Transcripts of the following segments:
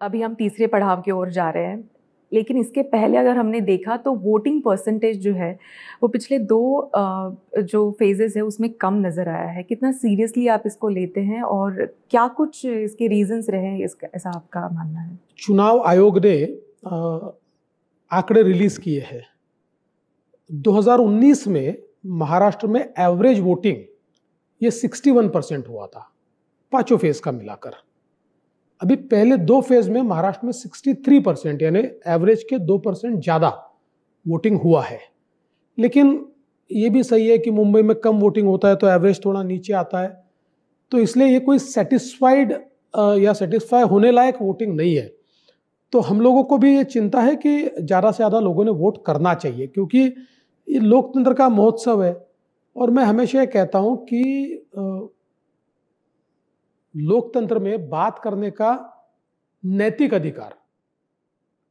अभी हम तीसरे पढ़ाव की ओर जा रहे हैं लेकिन इसके पहले अगर हमने देखा तो वोटिंग परसेंटेज जो है वो पिछले दो जो फेजेस है उसमें कम नज़र आया है कितना सीरियसली आप इसको लेते हैं और क्या कुछ इसके रीजंस रहे इसका ऐसा आपका मानना है चुनाव आयोग ने आंकड़े रिलीज़ किए हैं 2019 में महाराष्ट्र में एवरेज वोटिंग ये 61 परसेंट हुआ था पाँचों फेज का मिलाकर अभी पहले दो फेज में महाराष्ट्र में 63 परसेंट यानी एवरेज के दो परसेंट ज़्यादा वोटिंग हुआ है लेकिन ये भी सही है कि मुंबई में कम वोटिंग होता है तो एवरेज थोड़ा नीचे आता है तो इसलिए ये कोई सेटिस्फाइड या सेटिस्फाई होने लायक वोटिंग नहीं है तो हम लोगों को भी ये चिंता है कि ज़्यादा से ज़्यादा लोगों ने वोट करना चाहिए क्योंकि ये लोकतंत्र का महोत्सव है और मैं हमेशा ये कहता हूँ कि लोकतंत्र में बात करने का नैतिक अधिकार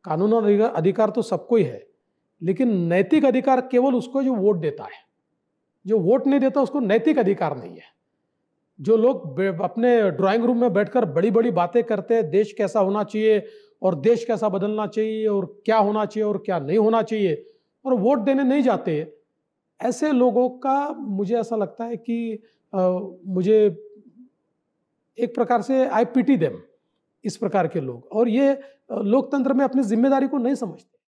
कानून और अधिकार तो सबको ही है लेकिन नैतिक अधिकार केवल उसको जो वोट देता है जो वोट नहीं देता उसको नैतिक अधिकार नहीं है जो लोग अपने ड्राइंग रूम में बैठकर बड़ी बड़ी बातें करते हैं देश कैसा होना चाहिए और देश कैसा बदलना चाहिए और क्या होना चाहिए और क्या नहीं होना चाहिए और वोट देने नहीं जाते ऐसे लोगों का मुझे ऐसा लगता है कि आ, मुझे एक प्रकार से आई पिटी देम इस प्रकार के लोग और ये लोकतंत्र में अपनी जिम्मेदारी को नहीं समझते